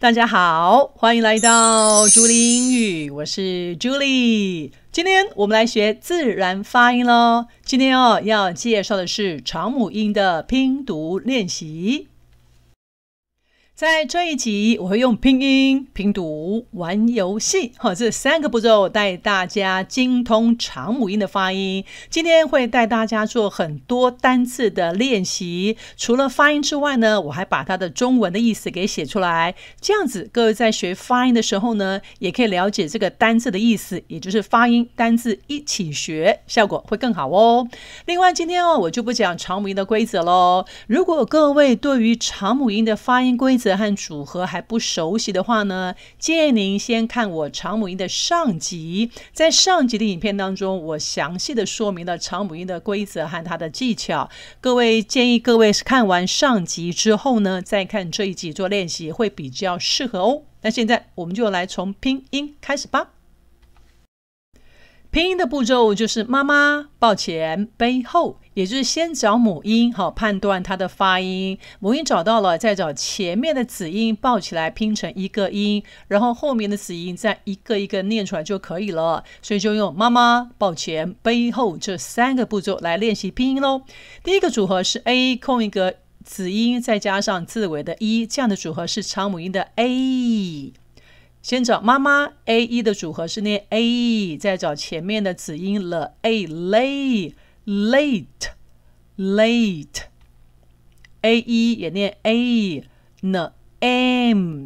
大家好，欢迎来到朱莉英语，我是朱莉。今天我们来学自然发音喽。今天哦，要介绍的是长母音的拼读练习。在这一集，我会用拼音拼读、玩游戏，哈，这三个步骤带大家精通长母音的发音。今天会带大家做很多单字的练习，除了发音之外呢，我还把它的中文的意思给写出来。这样子，各位在学发音的时候呢，也可以了解这个单字的意思，也就是发音单字一起学，效果会更好哦。另外，今天哦，我就不讲长母音的规则喽。如果各位对于长母音的发音规则，和组合还不熟悉的话呢，建议您先看我长母音的上集。在上集的影片当中，我详细的说明了长母音的规则和它的技巧。各位建议各位是看完上集之后呢，再看这一集做练习会比较适合哦。那现在我们就来从拼音开始吧。拼音的步骤就是妈妈抱前背后，也就是先找母音，好判断它的发音。母音找到了，再找前面的子音抱起来拼成一个音，然后后面的子音再一个一个念出来就可以了。所以就用妈妈抱前背后这三个步骤来练习拼音喽。第一个组合是 A 空一个子音，再加上字尾的 E，这样的组合是长母音的 A。先找妈妈，a e 的组合是念 a e。再找前面的子音 l a late late late，a e 也念 a e。n name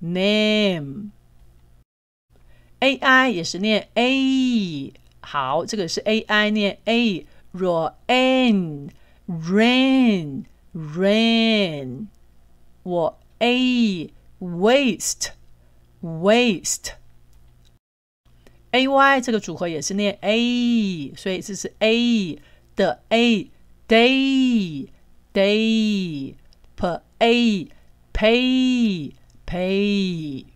name name，a i 也是念 a e。好，这个是 a i 念 a rain rain rain。我 a Waste, waste, a y 这个组合也是念 a，所以这是 a 的 a day day p a pay pay。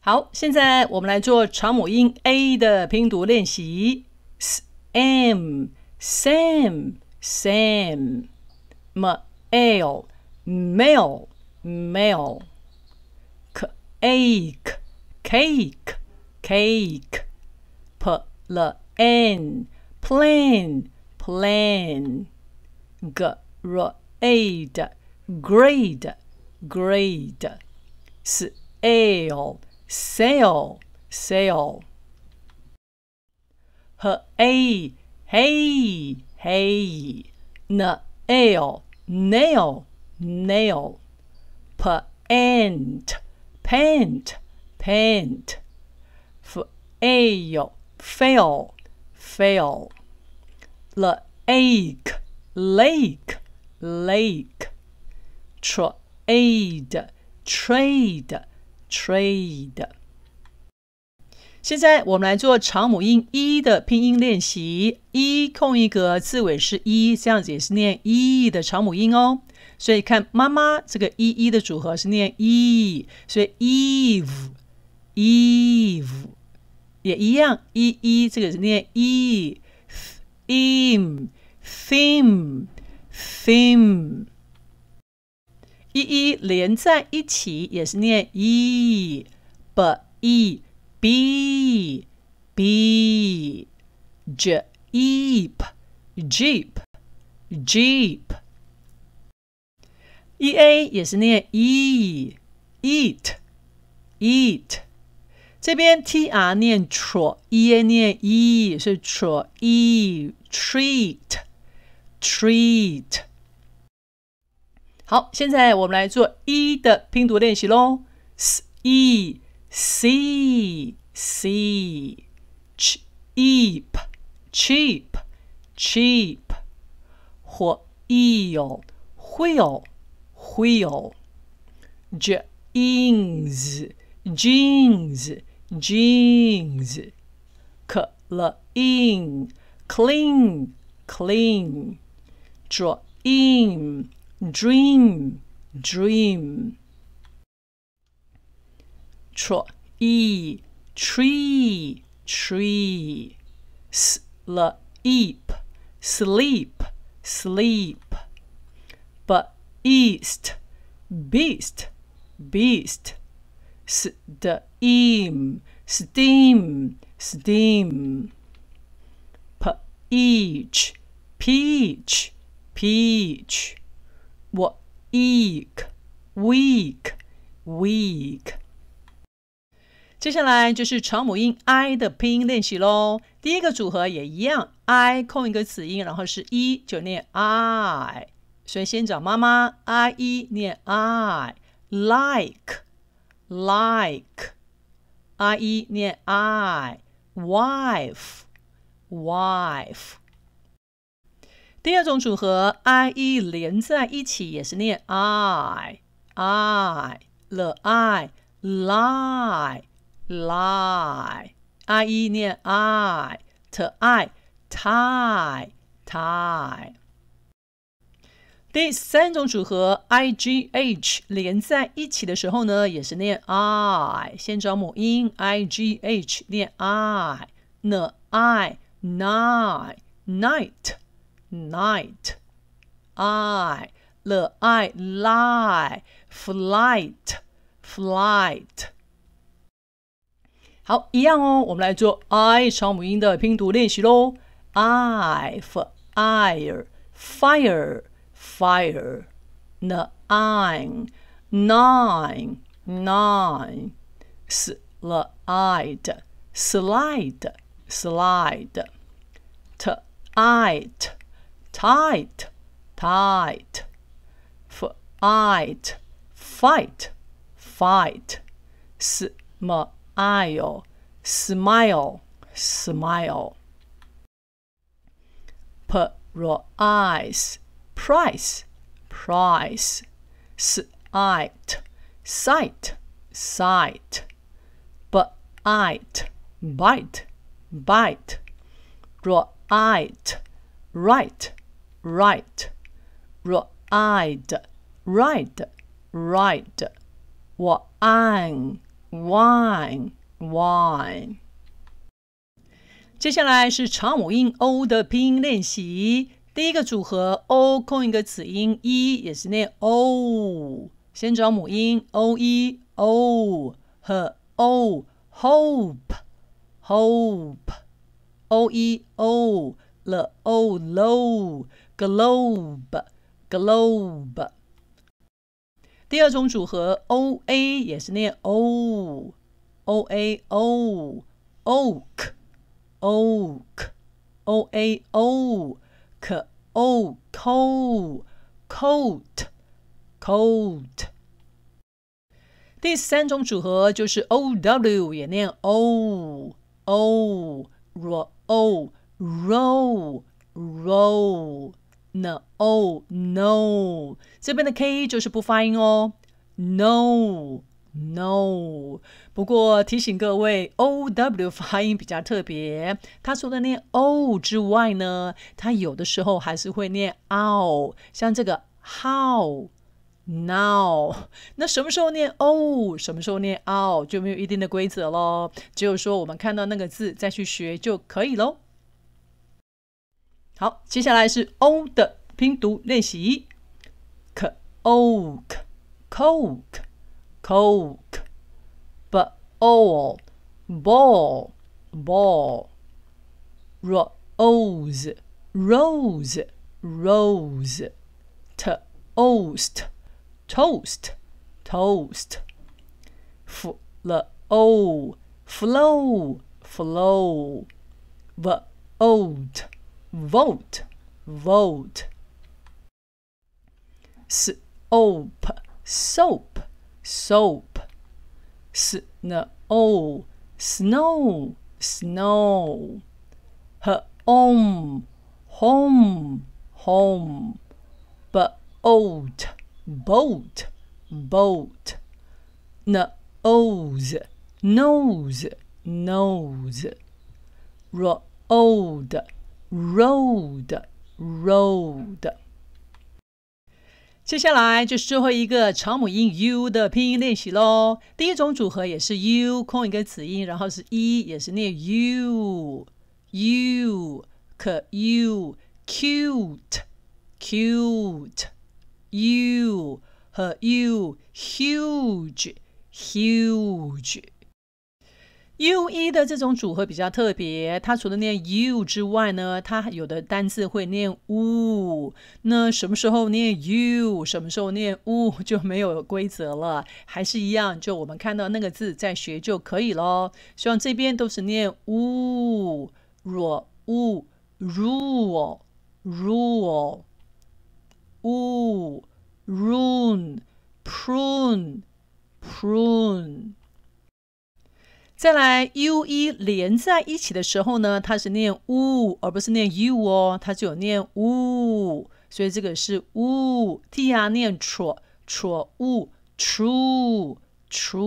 好，现在我们来做长母音 a 的拼读练习。s m Sam, Sam, m a l male。male cake cake cake plan plan plan grade grade grade Sale. Sale. Sale. hey hey hey nail nail nail Paint, paint, paint. Fail, fail, fail. the a c h e lake, lake. Trade, trade, trade. 现在我们来做长母音 “e” 的拼音练习。e 空一格，字尾是 e，这样子也是念 “e” 的长母音哦。所以看妈妈这个一一的组合是念一，所以 eve eve 也一样，一一这个是念一 im sim sim，一一连在一起也是念一，b e b b j e e p jeep jeep。e a 也是念 e，eat，eat，这边 t r 念 tr，e a 念 e 是 t r e t r e a t t r e a t 好，现在我们来做 e 的拼读练习喽。s e，s e，s e，c e p，cheap，cheap，或 e l，wheel。wheel. Jeans, jeans, jeans. Clean, clean, clean. Dream, dream, dream. Tree, tree, tree. Sleep, sleep, sleep. East, beast, beast, steam, steam, steam, peach, peach, peach, week, week, week. 接下来就是长母音 i 的拼音练习喽。第一个组合也一样，i 空一个子音，然后是 e 就念 i。所以先找妈妈，I E 念 I，like，like，I E 念 I，wife，wife。第二种组合 I E 连在一起也是念 I，I 了 I lie，lie，I E 念 I t i t i e t i e 第三种组合 i g h 连在一起的时候呢，也是念 i。先找母音 i g h，念 i。了 i night night i 了 i lie flight flight。好，一样哦。我们来做 i 找母音的拼读练习喽。i f i r fire。fire. Nine, nine, nine. Slide, slide, slide. Tight, tight, tight. Fight, fight, fight. Smile, smile, smile. Eyes price, price, sight, sight, sight, bite, bite, bite, right, right, right, ride, ride, ride, wine, wine, wine. 接下来是长母音 O 的拼音练习。第一个组合 o 空一个子音 e，也是念 o，先找母音 o e o 和 o hope hope o e o 了 o l o w globe globe。第二种组合 o a 也是念 o o a o oak oak o a o k o coat coat coat，第三种组合就是 o w 也念 o o ro ro ro no no，这边的 k 就是不发音哦，no。No，不过提醒各位，O W 发音比较特别。他除了念 O 之外呢，他有的时候还是会念 ow，像这个 how，now。那什么时候念 O，什么时候念 o 就没有一定的规则喽。只有说我们看到那个字再去学就可以喽。好，接下来是 O 的拼读练习 c o k k c o k e coke, but oh, ball, ball, rose, rose, rose, toast, toast, toast, Flo, flow, flow, vote, vote, vote, soap, soap soap oh, snow snow snow her home home but oat boat boat nose nose nose road road road 接下来就是最后一个长母音 u 的拼音练习喽。第一种组合也是 u 空一个子音，然后是 e 也是念 u u 可 u cute cute u 和 u huge huge。u 一的这种组合比较特别，它除了念 u 之外呢，它有的单字会念 u。那什么时候念 u，什么时候念 u 就没有规则了，还是一样，就我们看到那个字再学就可以希望这边都是念 u 若 u r u l e r u l e u r u n e p r u n e p r u n e 再来 u e 连在一起的时候呢，它是念 u 而不是念 u 哦，它只有念 u，所以这个是 u t r 念念 c u t r u t r u e h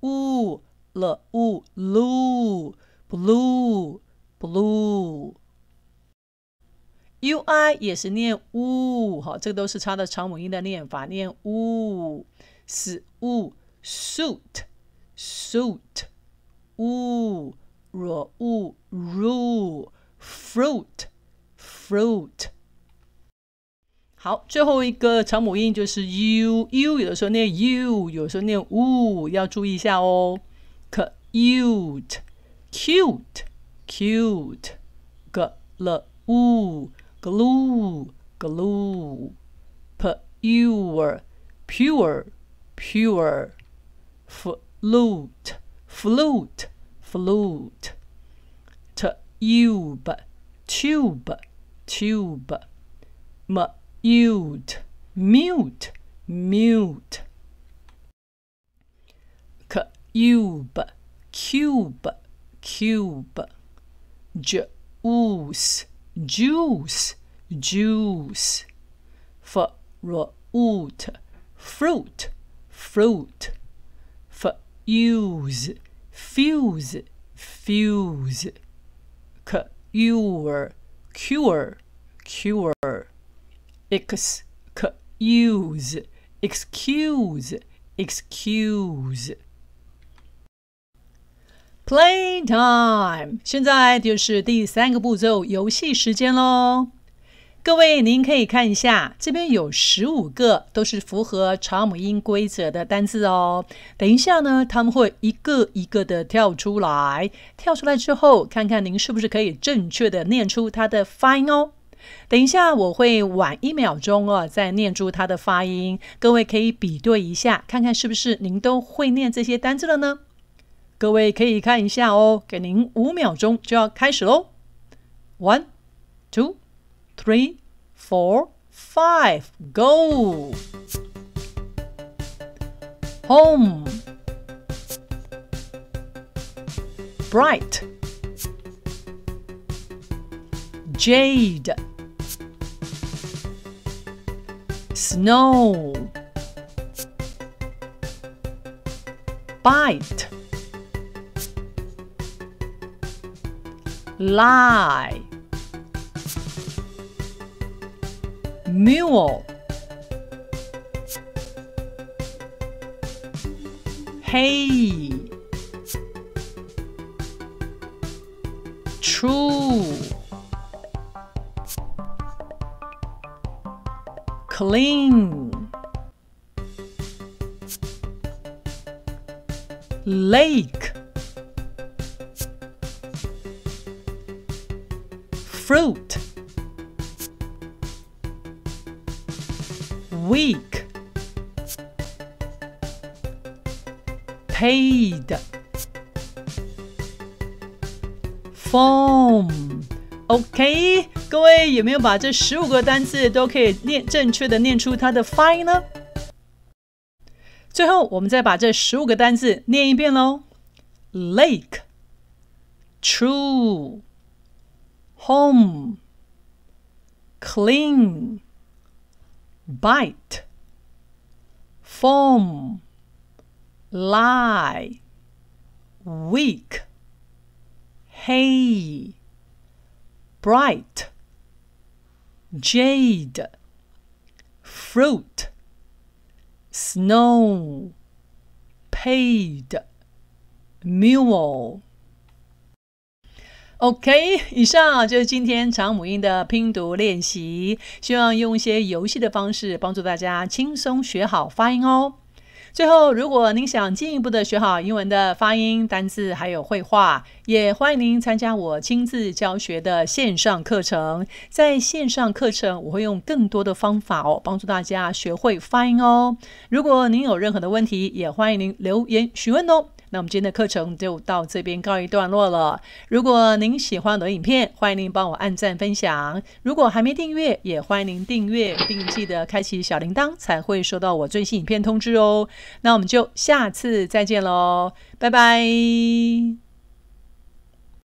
u l u blue blue blue u i 也是念 u 哈，这个都是它的长母音的念法，念 u s u suit。Soot, u, ru, ru, fruit, fruit。好，最后一个长母音就是 u, u 有的时候念 u，有的时候念 u，要注意一下哦。Cute, cute, cute, g, l, u, glue, glue, pure, pure, pure, f. flute, flute, flute. Tube, tube, tube. Mute, mute, mute. Cube, cube, cube. Juice, juice, juice. Fruit, fruit, fruit use, fuse, fuse, cure, cure, cure, excuse, excuse, excuse. Play time，现在就是第三个步骤，游戏时间喽。各位，您可以看一下，这边有十五个都是符合查姆音规则的单字哦。等一下呢，他们会一个一个的跳出来，跳出来之后，看看您是不是可以正确的念出它的发音哦。等一下我会晚一秒钟哦，再念出它的发音，各位可以比对一下，看看是不是您都会念这些单字了呢？各位可以看一下哦，给您五秒钟就要开始喽。One, two. three, four, five. Go! Home. Bright. Jade. Snow. Bite. Lie. mule hey true clean lake fruit paid Form. True. Home. Clean. Bite. form。OK，各位有没有把这十五个单字都可以念正确的念出它的发音呢？最后，我们再把这十五个单字念一遍喽：lake、true、home、clean、bite、form。Lie, weak, hay, bright, jade, fruit, snow, paid, mule. OK，以上就是今天长母音的拼读练习。希望用一些游戏的方式，帮助大家轻松学好发音哦。最后，如果您想进一步的学好英文的发音、单词还有绘画，也欢迎您参加我亲自教学的线上课程。在线上课程，我会用更多的方法哦，帮助大家学会发音哦。如果您有任何的问题，也欢迎您留言询问哦。那我们今天的课程就到这边告一段落了。如果您喜欢我的影片，欢迎您帮我按赞、分享。如果还没订阅，也欢迎您订阅，并记得开启小铃铛，才会收到我最新影片通知哦。那我们就下次再见喽，拜拜。